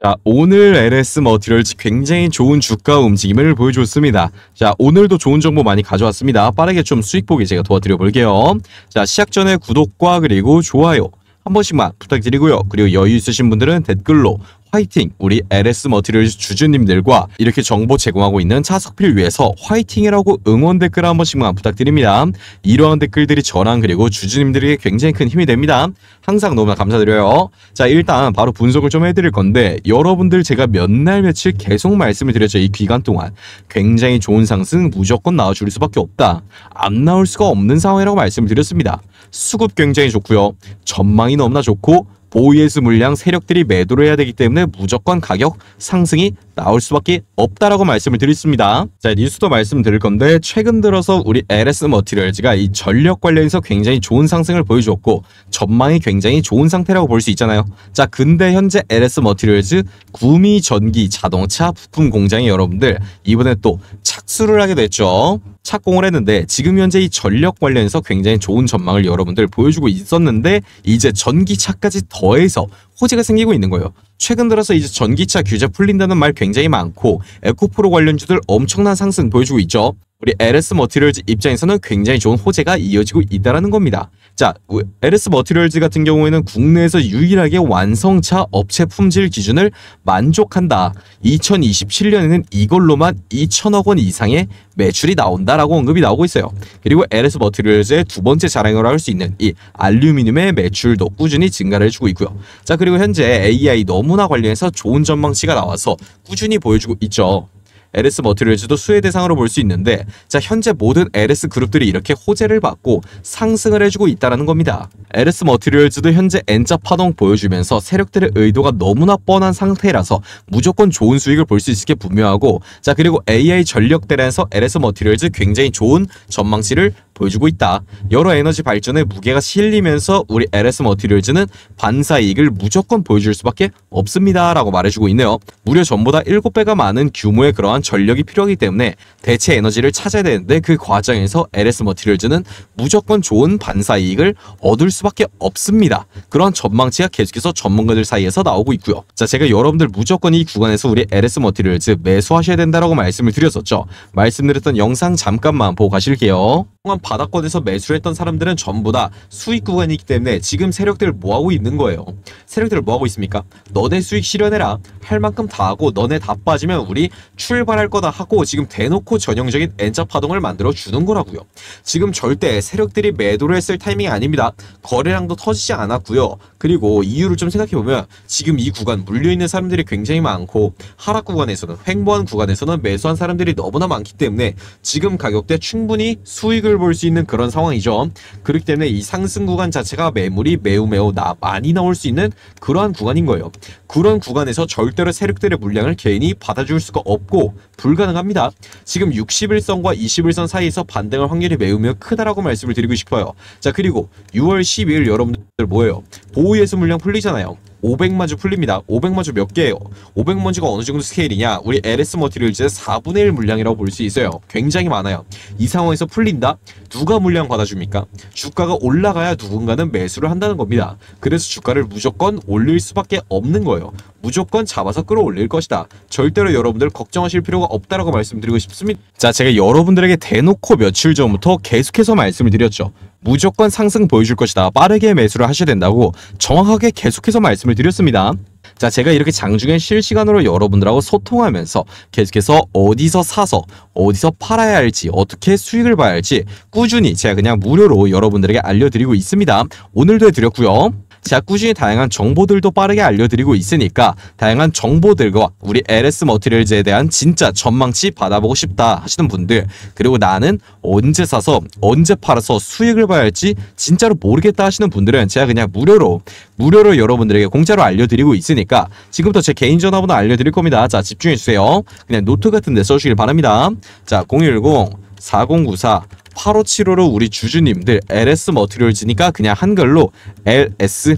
자, 오늘 LS 머티럴즈 굉장히 좋은 주가 움직임을 보여줬습니다. 자, 오늘도 좋은 정보 많이 가져왔습니다. 빠르게 좀 수익 보기 제가 도와드려 볼게요. 자, 시작 전에 구독과 그리고 좋아요 한 번씩만 부탁드리고요. 그리고 여유 있으신 분들은 댓글로 화이팅! 우리 LS 머티리얼 주주님들과 이렇게 정보 제공하고 있는 차석필 위해서 화이팅이라고 응원 댓글 한 번씩만 부탁드립니다. 이러한 댓글들이 저랑 그리고 주주님들에게 굉장히 큰 힘이 됩니다. 항상 너무나 감사드려요. 자 일단 바로 분석을 좀 해드릴 건데 여러분들 제가 몇 날 며칠 계속 말씀을 드렸죠. 이 기간 동안 굉장히 좋은 상승 무조건 나와줄 수밖에 없다. 안 나올 수가 없는 상황이라고 말씀을 드렸습니다. 수급 굉장히 좋고요. 전망이 너무나 좋고 보이에스 물량 세력들이 매도를 해야 되기 때문에 무조건 가격 상승이 나올 수밖에 없다라고 말씀을 드렸습니다. 자, 뉴스도 말씀드릴 건데 최근 들어서 우리 LS 머티리얼즈가 이 전력 관련해서 굉장히 좋은 상승을 보여주었고 전망이 굉장히 좋은 상태라고 볼 수 있잖아요. 자, 근데 현재 LS 머티리얼즈 구미 전기 자동차 부품 공장이 여러분들 이번에 또 착수를 하게 됐죠. 착공을 했는데 지금 현재 이 전력 관련해서 굉장히 좋은 전망을 여러분들 보여주고 있었는데 이제 전기차까지 더해서 호재가 생기고 있는 거예요. 최근 들어서 이제 전기차 규제 풀린다는 말 굉장히 많고 에코프로 관련주들 엄청난 상승 보여주고 있죠. 우리 LS 머티리얼즈 입장에서는 굉장히 좋은 호재가 이어지고 있다는 겁니다. 자, 그 LS 머티리얼즈 같은 경우에는 국내에서 유일하게 완성차 업체 품질 기준을 만족한다. 2027년에는 이걸로만 2천억 원 이상의 매출이 나온다라고 언급이 나오고 있어요. 그리고 LS 머티리얼즈의 두 번째 자랑을할 수 있는 이 알루미늄의 매출도 꾸준히 증가를 해주고 있고요. 자, 그리고 현재 AI 너무나 관련해서 좋은 전망치가 나와서 꾸준히 보여주고 있죠. LS 머티리얼즈도 수혜 대상으로 볼 수 있는데 자 현재 모든 LS 그룹들이 이렇게 호재를 받고 상승을 해주고 있다는 겁니다. LS 머티리얼즈도 현재 N자 파동 보여주면서 세력들의 의도가 너무나 뻔한 상태라서 무조건 좋은 수익을 볼 수 있을 게 분명하고 자 그리고 AI 전력 대란에서 LS 머티리얼즈 굉장히 좋은 전망치를 보여주고 있다. 여러 에너지 발전의 무게가 실리면서 우리 LS 머티리얼즈는 반사 이익을 무조건 보여줄 수밖에 없습니다. 라고 말해주고 있네요. 무려 전보다 7배가 많은 규모의 그러한 전력이 필요하기 때문에 대체 에너지를 찾아야 되는데 그 과정에서 LS 머티리얼즈는 무조건 좋은 반사 이익을 얻을 수밖에 없습니다. 그러한 전망치가 계속해서 전문가들 사이에서 나오고 있고요. 자, 제가 여러분들 무조건 이 구간에서 우리 LS 머티리얼즈 매수하셔야 된다라고 말씀을 드렸었죠. 말씀드렸던 영상 잠깐만 보고 가실게요. 동안 바닥권에서 매수를 했던 사람들은 전부 다 수익 구간이기 때문에 지금 세력들 뭐하고 있는 거예요. 세력들 뭐하고 있습니까? 너네 수익 실현해라. 할 만큼 다 하고 너네 다 빠지면 우리 출발할 거다 하고 지금 대놓고 전형적인 N자 파동을 만들어 주는 거라고요. 지금 절대 세력들이 매도를 했을 타이밍이 아닙니다. 거래량도 터지지 않았고요. 그리고 이유를 좀 생각해보면 지금 이 구간 물려있는 사람들이 굉장히 많고 하락 구간에서는 횡보한 구간에서는 매수한 사람들이 너무나 많기 때문에 지금 가격대 충분히 수익을 손해를 볼수 있는 그런 상황이죠. 그렇기 때문에 이 상승 구간 자체가 매물이 매우 매우 나, 많이 나올 수 있는 그러한 구간인 거예요. 그런 구간에서 절대로 세력들의 물량을 개인이 받아줄 수가 없고 불가능합니다. 지금 60일선과 20일선 사이에서 반등할 확률이 매우 매우 크다라고 말씀을 드리고 싶어요. 자 그리고 6월 12일 여러분들 뭐예요? 보호예수 물량 풀리잖아요. 500마주 풀립니다. 500마주 몇 개, 예요 500마주가 어느 정도 스케일이냐? 우리 LS 머티리얼즈의 4분의 1 물량이라고 볼 수 있어요. 굉장히 많아요. 이 상황에서 풀린다? 누가 물량 받아줍니까? 주가가 올라가야 누군가는 매수를 한다는 겁니다. 그래서 주가를 무조건 올릴 수밖에 없는 거예요. 무조건 잡아서 끌어올릴 것이다. 절대로 여러분들 걱정하실 필요가 없다라고 말씀드리고 싶습니다. 자, 제가 여러분들에게 대놓고 며칠 전부터 계속해서 말씀을 드렸죠. 무조건 상승 보여줄 것이다. 빠르게 매수를 하셔야 된다고 정확하게 계속해서 말씀을 드렸습니다. 자 제가 이렇게 장중에 실시간으로 여러분들하고 소통하면서 계속해서 어디서 사서 어디서 팔아야 할지 어떻게 수익을 봐야 할지 꾸준히 제가 그냥 무료로 여러분들에게 알려드리고 있습니다. 오늘도 해드렸고요. 제약 꾸준히 다양한 정보들도 빠르게 알려드리고 있으니까 다양한 정보들과 우리 LS 머티리얼즈에 대한 진짜 전망치 받아보고 싶다 하시는 분들 그리고 나는 언제 사서 언제 팔아서 수익을 봐야 할지 진짜로 모르겠다 하시는 분들은 제가 그냥 무료로 무료로 여러분들에게 공짜로 알려드리고 있으니까 지금부터 제 개인 전화번호 알려드릴 겁니다. 자 집중해주세요. 그냥 노트 같은 데 써주길 바랍니다. 자010 4094 8575로 우리 주주님들 LS 머티리얼즈니까 그냥 한글로 LS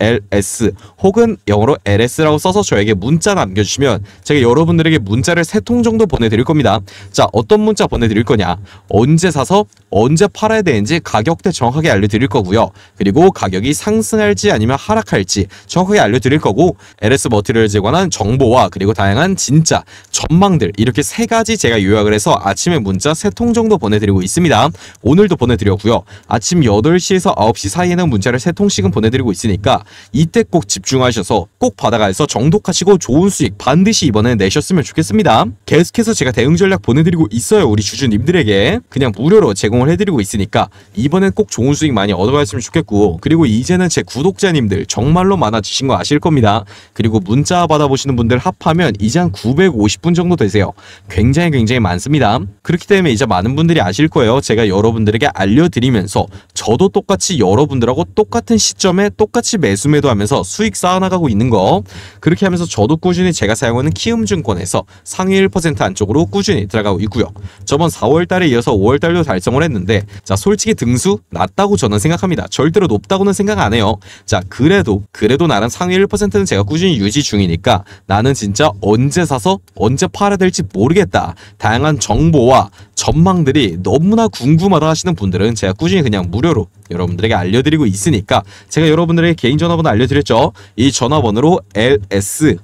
LS 혹은 영어로 LS라고 써서 저에게 문자 남겨주시면 제가 여러분들에게 문자를 세 통 정도 보내드릴 겁니다. 자 어떤 문자 보내드릴 거냐 언제 사서 언제 팔아야 되는지 가격대 정확하게 알려드릴 거고요. 그리고 가격이 상승할지 아니면 하락할지 정확하게 알려드릴 거고 LS 머티리얼즈에 관한 정보와 그리고 다양한 진짜 전망들 이렇게 세 가지 제가 요약을 해서 아침에 문자 세 통 정도 보내드리고 있습니다. 오늘도 보내드렸고요. 아침 8시에서 9시 사이에는 문자를 세 통씩은 보내드리고 있으니까 이때 꼭 집중하셔서 꼭 받아가서 정독하시고 좋은 수익 반드시 이번에 내셨으면 좋겠습니다. 계속해서 제가 대응 전략 보내드리고 있어요. 우리 주주님들에게 그냥 무료로 제공을 제공을 해드리고 있으니까 이번엔 꼭 좋은 수익 많이 얻어가으면 좋겠고 그리고 이제는 제 구독자님들 정말로 많아지신 거 아실 겁니다. 그리고 문자 받아보시는 분들 합하면 이제 한 950분 정도 되세요. 굉장히 굉장히 많습니다. 그렇기 때문에 이제 많은 분들이 아실 거예요. 제가 여러분들에게 알려드리면서 저도 똑같이 여러분들하고 똑같은 시점에 똑같이 매수 매도하면서 수익 쌓아나가고 있는 거 그렇게 하면서 저도 꾸준히 제가 사용하는 키움증권에서 상위 1% 안쪽으로 꾸준히 들어가고 있고요. 저번 4월달에 이어서 5월달도 달성을 했는데 했는데 자 솔직히 등수 낮다고 저는 생각합니다. 절대로 높다고는 생각 안 해요. 자 그래도 그래도 나는 상위 1%는 제가 꾸준히 유지 중이니까 나는 진짜 언제 사서 언제 팔아야 될지 모르겠다. 다양한 정보와 전망들이 너무나 궁금하다 하시는 분들은 제가 꾸준히 그냥 무료로 여러분들에게 알려드리고 있으니까 제가 여러분들의 개인 전화번호 알려드렸죠. 이 전화번호로 LS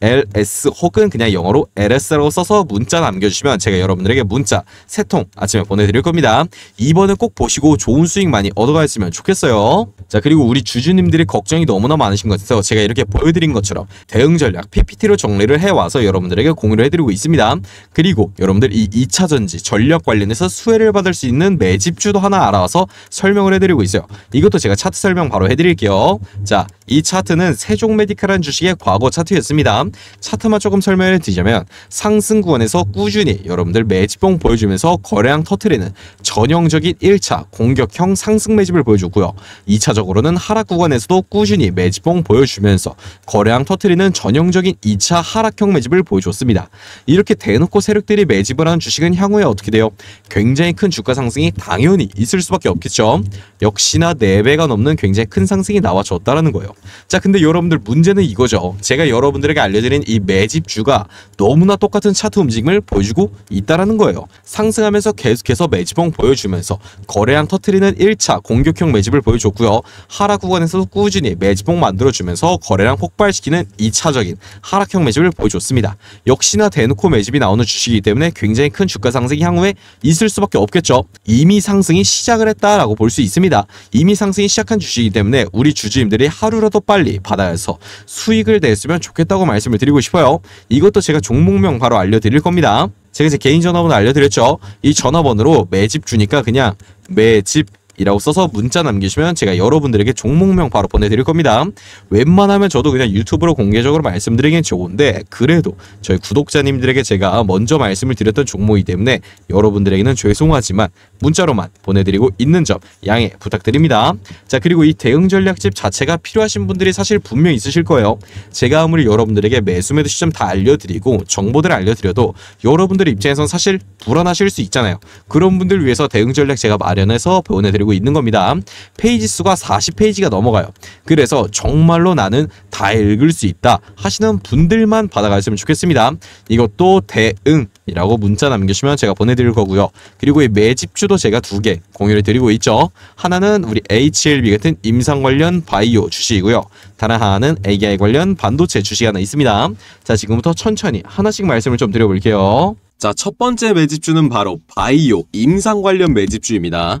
LS 혹은 그냥 영어로 LS라고 써서 문자 남겨주시면 제가 여러분들에게 문자 세 통 아침에 보내드릴 겁니다. 이번은꼭 보시고 좋은 수익 많이 얻어가셨으면 좋겠어요. 자 그리고 우리 주주님들이 걱정이 너무나 많으신 것 같아서 제가 이렇게 보여드린 것처럼 대응 전략 PPT로 정리를 해와서 여러분들에게 공유를 해드리고 있습니다. 그리고 여러분들 이 2차전지 전력 관련해서 수혜를 받을 수 있는 매집주도 하나 알아와서 설명을 해드리고 있어요. 이것도 제가 차트 설명 바로 해드릴게요. 자 이 차트는 세종메디카라는 주식의 과거 차트였습니다. 것처럼 음, 차트만 조금 설명해 드리자면 상승 구간에서 꾸준히 여러분들 매집봉 보여주면서 거래량 터트리는 전형적인 1차 공격형 상승 매집을 보여주고요. 2차적으로는 하락 구간에서도 꾸준히 매집봉 보여주면서 거래량 터트리는 전형적인 2차 하락형 매집을 보여줬습니다. 이렇게 대놓고 세력들이 매집을 하는 주식은 향후에 어떻게 돼요? 굉장히 큰 주가 상승이 당연히 있을 수밖에 없겠죠. 역시나 4배가 넘는 굉장히 큰 상승이 나와줬다라는 거예요. 자 근데 여러분들 문제는 이거죠. 제가 여러분들에게 알려 알려드린 이 매집주가 너무나 똑같은 차트 움직임을 보여주고 있다라는 거예요. 상승하면서 계속해서 매집봉 보여주면서 거래량 터트리는 1차 공격형 매집을 보여줬고요. 하락 구간에서도 꾸준히 매집봉 만들어주면서 거래량 폭발시키는 2차적인 하락형 매집을 보여줬습니다. 역시나 대놓고 매집이 나오는 주식이기 때문에 굉장히 큰 주가 상승이 향후에 있을 수밖에 없겠죠. 이미 상승이 시작을 했다라고 볼 수 있습니다. 이미 상승이 시작한 주식이기 때문에 우리 주주님들이 하루라도 빨리 받아야 해서 수익을 냈으면 좋겠다고 말씀 말씀을 드리고 싶어요. 이것도 제가 종목명 바로 알려드릴 겁니다. 제가 이제 개인 전화번호 알려드렸죠. 이 전화번호로 매집 주니까 그냥 매집 이라고 써서 문자 남기시면 제가 여러분들에게 종목명 바로 보내드릴 겁니다. 웬만하면 저도 그냥 유튜브로 공개적으로 말씀드리긴 좋은데 그래도 저희 구독자님들에게 제가 먼저 말씀을 드렸던 종목이기 때문에 여러분들에게는 죄송하지만 문자로만 보내드리고 있는 점 양해 부탁드립니다. 자 그리고 이 대응 전략집 자체가 필요하신 분들이 사실 분명 있으실 거예요. 제가 아무리 여러분들에게 매수 매도 시점 다 알려드리고 정보들을 알려드려도 여러분들 입장에선 사실 불안하실 수 있잖아요. 그런 분들 위해서 대응 전략 제가 마련해서 보내드리고 되고 있는 겁니다. 페이지 수가 40페이지가 넘어가요. 그래서 정말로 나는 다 읽을 수 있다 하시는 분들만 받아가셨으면 좋겠습니다. 이것도 대응이라고 문자 남겨주시면 제가 보내드릴 거고요. 그리고 이 매집주도 제가 두 개 공유를 드리고 있죠. 하나는 우리 HLB 같은 임상 관련 바이오 주식이고요. 다른 하나는 AI 관련 반도체 주식 하나 있습니다. 자, 지금부터 천천히 하나씩 말씀을 좀 드려볼게요. 자, 첫 번째 매집주는 바로 바이오 임상 관련 매집주입니다.